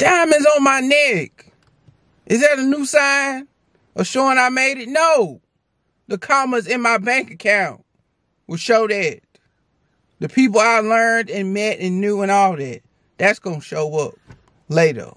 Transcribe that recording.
Diamonds on my neck. Is that a new sign? Or showing I made it? No. The commas in my bank account will show that. The people I learned and met and knew and all that. That's going to show up later.